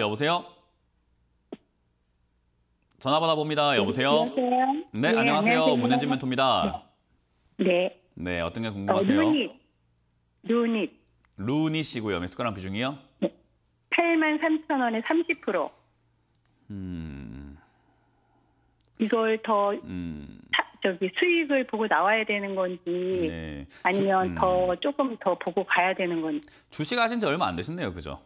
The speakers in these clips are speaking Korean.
여보세요? 전화 받아봅니다. 여보세요? 안녕하세요. 네, 네, 안녕하세요. 안녕하세요. 문현진 멘토입니다. 네. 네, 어떤 게 어, 궁금하세요? 루닛. 루닛. 루닛이고요. 멕시가랑 비중이요? 네. 8만 3천 원에 30%. 음. 이걸 더 음. 사, 저기 수익을 보고 나와야 되는 건지 네. 아니면 음. 더 조금 더 보고 가야 되는 건지. 주식 하신 지 얼마 안 되셨네요. 그죠?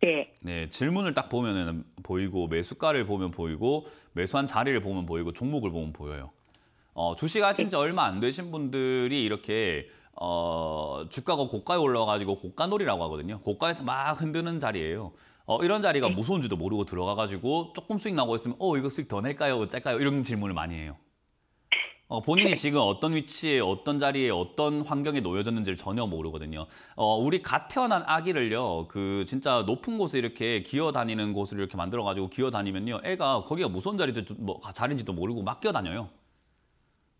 네. 네, 질문을 딱 보면은 보이고 매수가를 보면 보이고 매수한 자리를 보면 보이고 종목을 보면 보여요. 어, 주식 하신 네. 지 얼마 안 되신 분들이 이렇게 어, 주가가 고가에 올라가지고 와 고가놀이라고 하거든요. 고가에서 막 흔드는 자리예요. 어, 이런 자리가 네. 무서운지도 모르고 들어가가지고 조금 수익 나고 있으면 어, 이거 수익 더 낼까요? 짤까요? 이런 질문을 많이 해요. 어, 본인이 지금 어떤 위치에 어떤 자리에 어떤 환경에 놓여졌는지를 전혀 모르거든요. 어, 우리 갓 태어난 아기를요, 그 진짜 높은 곳에 이렇게 기어 다니는 곳을 이렇게 만들어 가지고 기어 다니면요, 애가 거기가 무서운 자리도 뭐 자리인지도 모르고 막 기어 다녀요.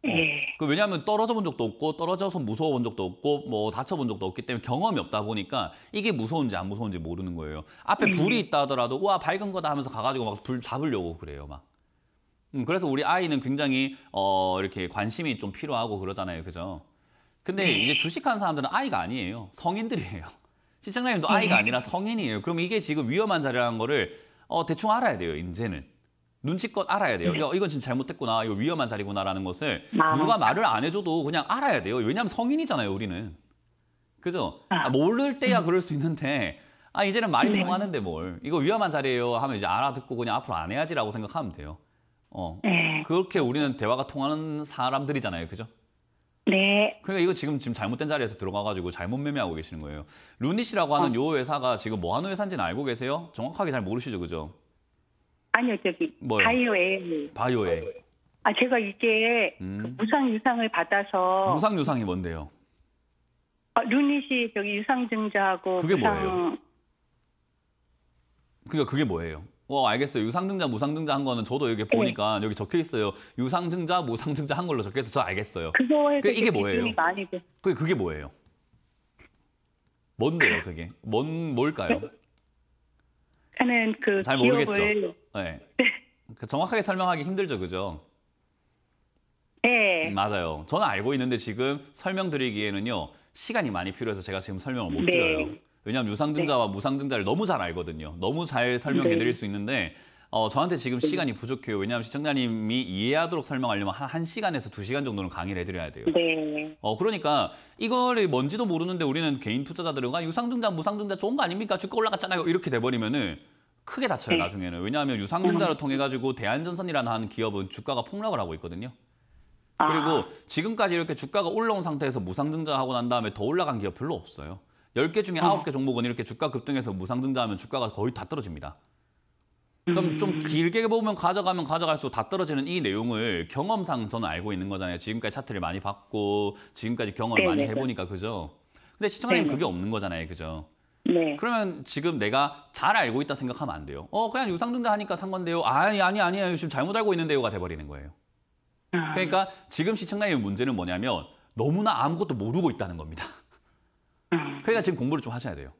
어, 예. 그 왜냐하면 떨어져 본 적도 없고 떨어져서 무서워 본 적도 없고 뭐 다쳐 본 적도 없기 때문에 경험이 없다 보니까 이게 무서운지 안 무서운지 모르는 거예요. 앞에 음. 불이 있다 하더라도 우와 밝은 거다 하면서 가가지고 막 불 잡으려고 그래요 막. 음, 그래서 우리 아이는 굉장히 어, 이렇게 관심이 좀 필요하고 그러잖아요. 그죠? 근데 네. 이제 주식하는 사람들은 아이가 아니에요. 성인들이에요. 시청자님도 아이가 네. 아니라 성인이에요. 그럼 이게 지금 위험한 자리라는 거를 어, 대충 알아야 돼요. 이제는. 눈치껏 알아야 돼요. 네. 야, 이건 지금 잘못됐구나. 이거 위험한 자리구나라는 것을 아. 누가 말을 안 해줘도 그냥 알아야 돼요. 왜냐하면 성인이잖아요. 우리는. 그죠? 아. 아, 모를 때야 그럴 수 있는데 아 이제는 말이 네. 통하는데 뭘. 이거 위험한 자리예요 하면 이제 알아듣고 그냥 앞으로 안 해야지라고 생각하면 돼요. 어. 네. 그렇게 우리는 대화가 통하는 사람들이잖아요. 그죠? 네. 그러니까 이거 지금 지금 잘못된 자리에서 들어가가지고 잘못 매매하고 계시는 거예요. 루니 씨라고 하는 아. 요 회사가 지금 뭐 하는 회사인지는 알고 계세요? 정확하게 잘 모르시죠, 그죠? 아니요, 저기 뭐요? 바이오에. 바이오에. 아 제가 이제 그 음. 그 무상 유상을 받아서. 무상 유상이 뭔데요? 아, 루니 씨 저기 유상 증자하고. 그게 무상... 뭐예요? 그러니까 그게 뭐예요? 어, 알겠어요. 유상증자, 무상증자 한 거는 저도 여기 네. 보니까 네. 여기 적혀 있어요. 유상증자, 무상증자 한 걸로 적혀 있어. 저 알겠어요. 그거 이게 뭐예요? 많이 돼. 그게, 그게 뭐예요? 뭔데요, 그게? 뭔 뭘까요? 하는 그, 그잘 모르겠죠. 기업을... 네. 네. 그 정확하게 설명하기 힘들죠, 그죠? 네. 음, 맞아요. 저는 알고 있는데 지금 설명드리기에는요 시간이 많이 필요해서 제가 지금 설명을 못 네. 드려요. 왜냐하면 유상증자와 네. 무상증자를 너무 잘 알거든요. 너무 잘 설명해 드릴 네. 수 있는데 어, 저한테 지금 네. 시간이 부족해요. 왜냐하면 시청자님이 이해하도록 설명하려면 한, 한 시간에서 두 시간 정도는 강의를 해드려야 돼요. 네. 어, 그러니까 이거를 뭔지도 모르는데 우리는 개인 투자자들과 아, 유상증자, 무상증자 좋은 거 아닙니까? 주가 올라갔잖아요. 이렇게 돼버리면은 크게 다쳐요, 네. 나중에는. 왜냐하면 유상증자를 음. 통해 가지고 대한전선이라는 한 기업은 주가가 폭락을 하고 있거든요. 그리고 아. 지금까지 이렇게 주가가 올라온 상태에서 무상증자하고 난 다음에 더 올라간 기업 별로 없어요. 열개 중에 음. 아홉 개 종목은 이렇게 주가 급등해서 무상증자하면 주가가 거의 다 떨어집니다. 그럼 음. 좀 길게 보면 가져가면 가져갈수록 다 떨어지는 이 내용을 경험상 저는 알고 있는 거잖아요. 지금까지 차트를 많이 봤고 지금까지 경험을 네 많이 해보니까 그죠? 근데 시청자님 그게 없는 거잖아요. 그죠? 네. 그러면 지금 내가 잘 알고 있다 생각하면 안 돼요. 어 그냥 유상증자 하니까 산 건데요. 아니 아니 아니에요. 지금 잘못 알고 있는데요가 돼버리는 거예요. 아. 그러니까 지금 시청자의 문제는 뭐냐면 너무나 아무것도 모르고 있다는 겁니다. 그러니까 지금 공부를 좀 하셔야 돼요.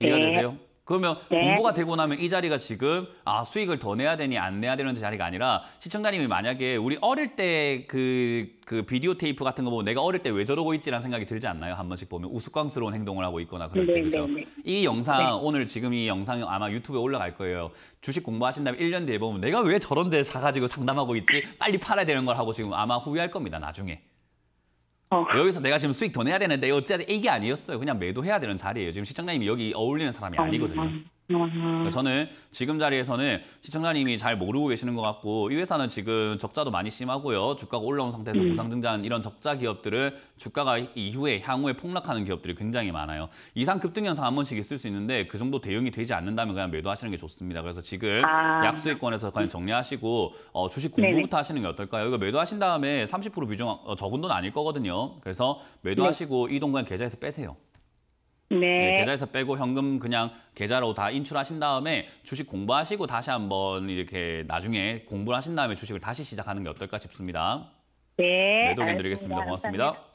이해가 네. 되세요? 그러면 네. 공부가 되고 나면 이 자리가 지금 아 수익을 더 내야 되니 안 내야 되는 자리가 아니라 시청자님이 만약에 우리 어릴 때 그그 그 비디오 테이프 같은 거 보면 내가 어릴 때 왜 저러고 있지라는 생각이 들지 않나요? 한 번씩 보면 우스꽝스러운 행동을 하고 있거나 그럴 때 네, 그죠? 네, 네. 이 영상 네. 오늘 지금 이 영상 아마 유튜브에 올라갈 거예요. 주식 공부하신다면 1년 뒤에 보면 내가 왜 저런 데 사가지고 상담하고 있지? 빨리 팔아야 되는 걸 하고 지금 아마 후회할 겁니다. 나중에. 어. 여기서 내가 지금 수익 더 내야 되는데 어째 이게 아니었어요. 그냥 매도해야 되는 자리예요. 지금 시청자님이 여기 어울리는 사람이 어, 아니거든요. 어. 음. 그러니까 저는 지금 자리에서는 시청자님이 잘 모르고 계시는 것 같고 이 회사는 지금 적자도 많이 심하고요. 주가가 올라온 상태에서 무상 음. 증자한 이런 적자 기업들을 주가가 이후에 향후에 폭락하는 기업들이 굉장히 많아요. 이상 급등 현상 한 번씩 있을 수 있는데 그 정도 대응이 되지 않는다면 그냥 매도하시는 게 좋습니다. 그래서 지금 아. 약수익권에서 그냥 정리하시고 어, 주식 공부부터 하시는 게 어떨까요? 이거 매도하신 다음에 30% 비중 어, 적은 돈 아닐 거거든요. 그래서 매도하시고 이동 그냥 계좌에서 빼세요. 네. 네. 계좌에서 빼고 현금 그냥 계좌로 다 인출하신 다음에 주식 공부하시고 다시 한번 이렇게 나중에 공부를 하신 다음에 주식을 다시 시작하는 게 어떨까 싶습니다. 네. 네, 도견 드리겠습니다. 고맙습니다.